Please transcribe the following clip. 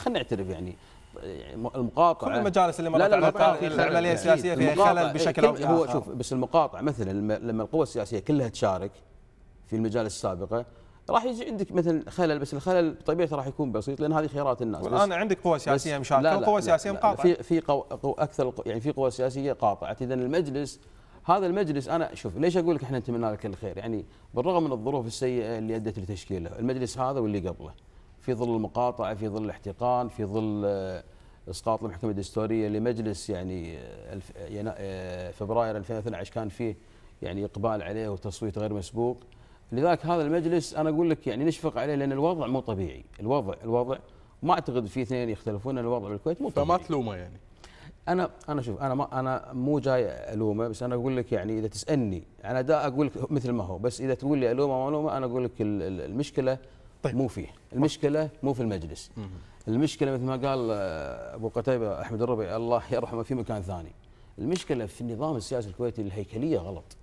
خلينا نعترف يعني المقاطعه كل المجالس اللي مرت على العمليه السياسيه فيها خلل بشكل او باخر هو شوف بس المقاطعه مثلا لما القوى السياسيه كلها تشارك في المجالس السابقه راح يجي عندك مثلا خلل بس الخلل بطبيعته راح يكون بسيط لان هذه خيارات الناس الان عندك قوى سياسيه مشاركه وقوى سياسيه مقاطعه في في قو قو اكثر يعني في قوى سياسيه قاطعت اذا المجلس هذا المجلس انا شوف ليش اقول لك احنا نتمنى لك الخير يعني بالرغم من الظروف السيئه اللي ادت لتشكيله المجلس هذا واللي قبله في ظل المقاطعه في ظل الاحتقان في ظل آه، اسقاط المحكمه الدستوريه لمجلس يعني, آه، يعني، آه، فبراير 2012 كان فيه يعني اقبال عليه وتصويت غير مسبوق لذلك هذا المجلس انا اقول لك يعني نشفق عليه لان الوضع مو طبيعي الوضع الوضع ما اعتقد في اثنين يختلفون الوضع بالكويت مو طبيعي فما تلومه يعني انا انا شوف انا ما انا مو جاي الومه بس انا اقول لك يعني اذا تسالني أنا دا اقول لك مثل ما هو بس اذا تقول لي الومه ما الومه انا اقول لك المشكله طيب. مو فيه المشكلة مو في المجلس مم. المشكلة مثل ما قال آه، أبو قتيبة أحمد الربيع الله يرحمه في مكان ثاني المشكلة في النظام السياسي الكويتي الهيكلية غلط